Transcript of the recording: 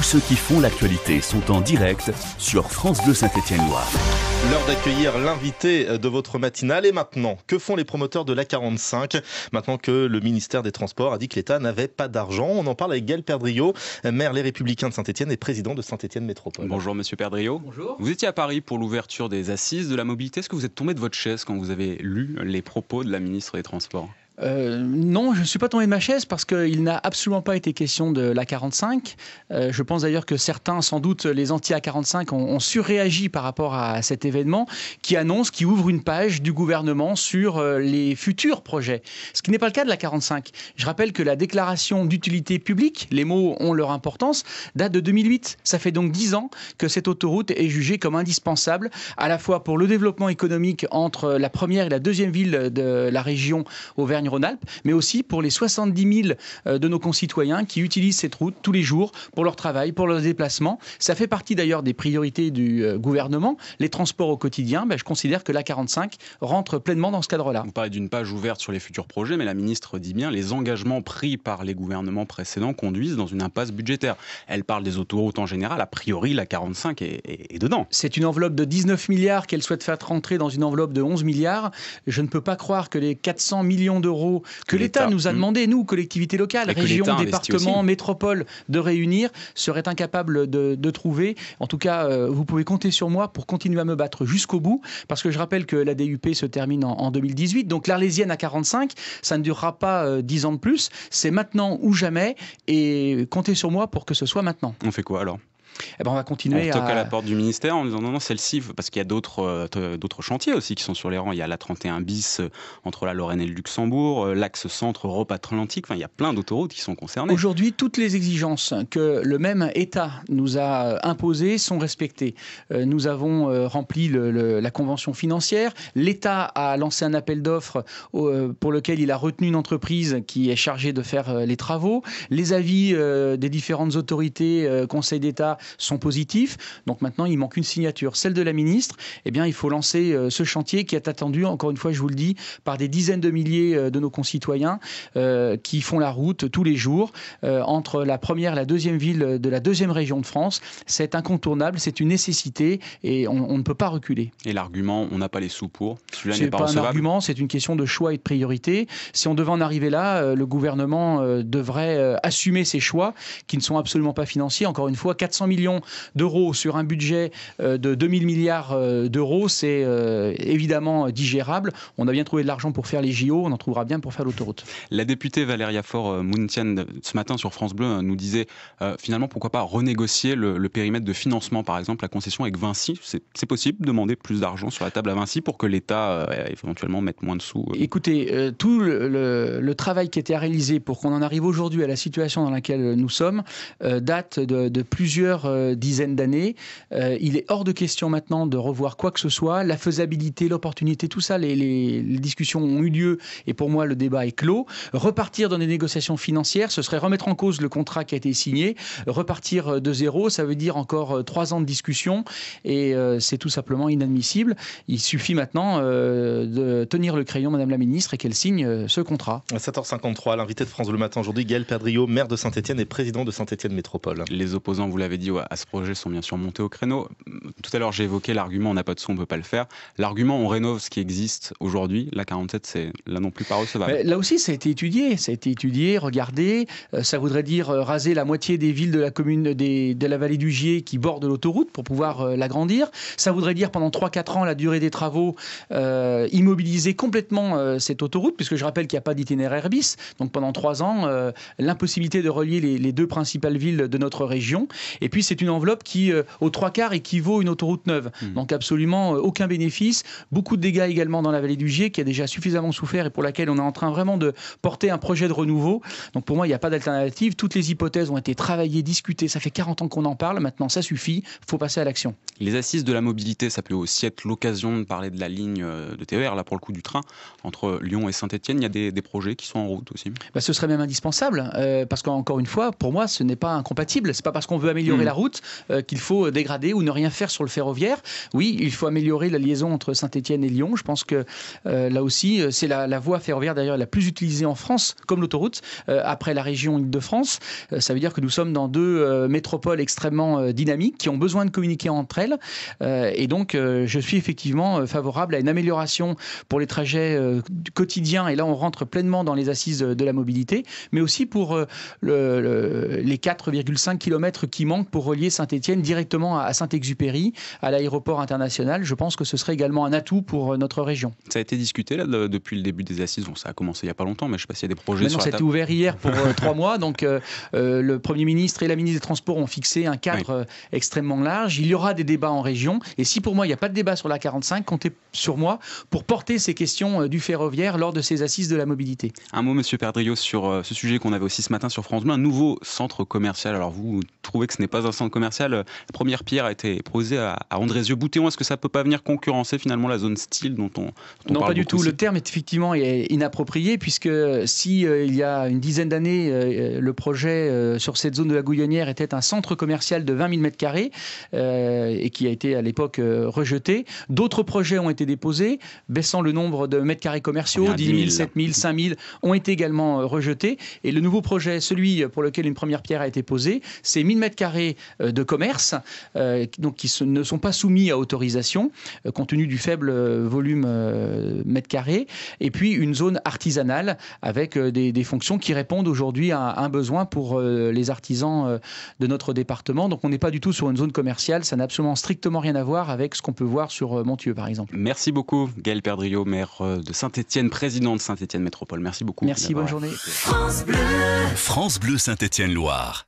Tous ceux qui font l'actualité sont en direct sur France Bleu saint etienne loire L'heure d'accueillir l'invité euh, de votre matinale. Et maintenant, que font les promoteurs de l'A45 Maintenant que le ministère des Transports a dit que l'État n'avait pas d'argent, on en parle avec Gaël Perdriot, maire Les Républicains de saint etienne et président de saint etienne Métropole. Bonjour Monsieur Perdriot. Bonjour. Vous étiez à Paris pour l'ouverture des assises de la mobilité. Est-ce que vous êtes tombé de votre chaise quand vous avez lu les propos de la ministre des Transports euh, non, je ne suis pas tombé de ma chaise parce qu'il n'a absolument pas été question de l'A45. Euh, je pense d'ailleurs que certains, sans doute les anti-A45, ont, ont surréagi par rapport à cet événement qui annonce, qui ouvre une page du gouvernement sur euh, les futurs projets. Ce qui n'est pas le cas de l'A45. Je rappelle que la déclaration d'utilité publique, les mots ont leur importance, date de 2008. Ça fait donc 10 ans que cette autoroute est jugée comme indispensable à la fois pour le développement économique entre la première et la deuxième ville de la région Auvergne rhône alpes mais aussi pour les 70 000 euh, de nos concitoyens qui utilisent cette route tous les jours pour leur travail, pour leurs déplacements. Ça fait partie d'ailleurs des priorités du euh, gouvernement. Les transports au quotidien, ben, je considère que l'A45 rentre pleinement dans ce cadre-là. On parle d'une page ouverte sur les futurs projets, mais la ministre dit bien les engagements pris par les gouvernements précédents conduisent dans une impasse budgétaire. Elle parle des autoroutes en général. A priori, l'A45 est dedans. C'est une enveloppe de 19 milliards qu'elle souhaite faire rentrer dans une enveloppe de 11 milliards. Je ne peux pas croire que les 400 millions d'euros que l'État nous a mm. demandé, nous, collectivités locales, régions, départements, métropoles, de réunir, serait incapable de, trouver. En tout cas, euh, vous pouvez compter sur moi pour continuer à me battre jusqu'au bout, parce que je rappelle que la DUP se termine en, 2018. Donc l'Arlésienne à 45, ça ne durera pas euh, dix 10 ans de plus. C'est maintenant ou jamais, et comptez sur moi pour que ce soit maintenant. On fait quoi alors eh ben, on va continuer on à... à la porte du ministère en disant non, non, celle-ci, parce qu'il y a d'autres euh, d'autres chantiers aussi qui sont sur les rangs. Il y a la 31 bis euh, entre la Lorraine et le Luxembourg, euh, l'axe centre Europe-Atlantique. Enfin, il y a plein d'autoroutes qui sont concernées. Aujourd'hui, toutes les exigences que le même État nous a imposées sont respectées. Nous avons rempli la convention financière. L'État a lancé un appel d'offres pour lequel il a retenu une entreprise qui est chargée de faire les travaux. Les avis des différentes autorités, Conseil d'État, sont positifs. Donc maintenant, il manque une signature, celle de la ministre. Eh bien, il faut lancer euh, ce chantier qui est attendu, encore une fois, je vous le dis, par des dizaines de milliers euh, de nos concitoyens euh, qui font la route tous les jours entre la première et la deuxième ville de la deuxième région de France. C'est incontournable, c'est une nécessité et on, ne peut pas reculer. Et l'argument, on n'a pas les sous pour, C'est n'est pas, un argument, c'est une question de choix et de priorité. Si on devait en arriver là, le gouvernement devrait assumer ses choix qui ne sont absolument pas financiers. Encore une fois, 400 millions d'euros sur un budget euh, de 2000 milliards euh, d'euros, c'est euh, évidemment digérable. On a bien trouvé de l'argent pour faire les JO, on en trouvera bien pour faire l'autoroute. La députée Valéria Fort muntian ce matin sur France Bleu, nous disait finalement pourquoi pas renégocier le, périmètre de financement, par exemple, la concession avec Vinci. C'est possible, demander plus d'argent sur la table à Vinci pour que l'État éventuellement mette moins de sous. Écoutez, tout le, travail qui était réalisé pour qu'on en arrive aujourd'hui à la situation dans laquelle nous sommes date de plusieurs euh, dizaines d'années. Euh, il est hors de question maintenant de revoir quoi que ce soit. La faisabilité, l'opportunité, tout ça, les, discussions ont eu lieu et pour moi le débat est clos. Repartir dans des négociations financières, ce serait remettre en cause le contrat qui a été signé. Repartir euh, de zéro, ça veut dire encore trois ans de discussion et c'est tout simplement inadmissible. Il suffit maintenant de tenir le crayon, Madame la Ministre, et qu'elle signe ce contrat. À 7h53, l'invité de France le Matin aujourd'hui, Gaël Perdriau, maire de Saint-Etienne et président de Saint-Etienne Métropole. Les opposants, vous l'avez dit, à ce projet sont bien sûr montés au créneau. Tout à l'heure, j'ai évoqué l'argument on n'a pas de son, on ne peut pas le faire. L'argument on rénove ce qui existe aujourd'hui. La 47, c'est là non plus pas recevable. Là aussi, ça a été étudié. Ça a été étudié, regardé. Euh, ça voudrait dire euh, raser la moitié des villes de la commune des, de la vallée du Gier qui bordent l'autoroute pour pouvoir euh, l'agrandir. Ça voudrait dire pendant 3-4 ans la durée des travaux, immobiliser complètement cette autoroute, puisque je rappelle qu'il n'y a pas d'itinéraire bis. Donc pendant 3 ans, l'impossibilité de relier les, les deux principales villes de notre région. Et puis c'est une enveloppe qui, euh, aux trois quarts, équivaut une autoroute neuve. Hmm. Donc absolument euh, aucun bénéfice. Beaucoup de dégâts également dans la vallée du Gier, qui a déjà suffisamment souffert et pour laquelle on est en train vraiment de porter un projet de renouveau. Donc pour moi, il n'y a pas d'alternative. Toutes les hypothèses ont été travaillées, discutées. Ça fait 40 ans qu'on en parle. Maintenant, ça suffit. Il faut passer à l'action. Les assises de la mobilité, ça peut aussi être l'occasion de parler de la ligne euh, de TER, là pour le coup du train, entre Lyon et Saint-Etienne. Il y a des, projets qui sont en route aussi. Bah, ce serait même indispensable, parce qu'encore une fois, pour moi, ce n'est pas incompatible. C'est pas parce qu'on veut améliorer hmm la route, euh, qu'il faut dégrader ou ne rien faire sur le ferroviaire. Oui, il faut améliorer la liaison entre Saint-Etienne et Lyon. Je pense que euh, là aussi, euh, c'est la, voie ferroviaire d'ailleurs la plus utilisée en France, comme l'autoroute, après la région Île-de-France. ça veut dire que nous sommes dans deux métropoles extrêmement dynamiques qui ont besoin de communiquer entre elles. et donc, je suis effectivement favorable à une amélioration pour les trajets quotidiens. Et là, on rentre pleinement dans les assises de la mobilité, mais aussi pour le, les 4,5 km qui manquent pour relier Saint-Étienne directement à Saint-Exupéry, à l'aéroport international. Je pense que ce serait également un atout pour euh, notre région. Ça a été discuté là, depuis le début des assises. Bon, ça a commencé il n'y a pas longtemps, mais je ne sais pas s'il y a des projets. Sur non, ça a été ouvert hier pour euh, trois mois. Donc euh, le Premier ministre et la ministre des Transports ont fixé un cadre extrêmement large. Il y aura des débats en région. Et si pour moi, il n'y a pas de débat sur la 45, comptez sur moi pour porter ces questions du ferroviaire lors de ces assises de la mobilité. Un mot, Monsieur Perdriot, sur ce sujet qu'on avait aussi ce matin sur France Bleu, un nouveau centre commercial. Alors vous trouvez que ce n'est pas un centre commercial, euh, la première pierre a été posée à, Andrézieux-Boutéon. Est-ce que ça peut pas venir concurrencer finalement la zone style dont on dont Non, parle pas du tout. Le terme est effectivement inapproprié puisque si euh, il y a une dizaine d'années, euh, le projet sur cette zone de la Gouillonnière était un centre commercial de 20 000 mètres et qui a été à l'époque rejeté. D'autres projets ont été déposés, baissant le nombre de mètres carrés commerciaux, 10 000, 7 000, 5 000, ont été également rejetés. Et le nouveau projet, celui pour lequel une première pierre a été posée, c'est 1000 mètres carrés euh, de commerce, euh, donc qui ne sont pas soumis à autorisation, euh, compte tenu du faible volume mètre carré, et puis une zone artisanale avec des, fonctions qui répondent aujourd'hui à, un besoin pour les artisans de notre département. Donc on n'est pas du tout sur une zone commerciale, ça n'a absolument strictement rien à voir avec ce qu'on peut voir sur Montieu par exemple. Merci beaucoup Gaël Perdriot, maire de saint etienne président de saint etienne Métropole. Merci beaucoup. Merci, bonne journée. France bleue, France Bleu Saint-Étienne-Loire.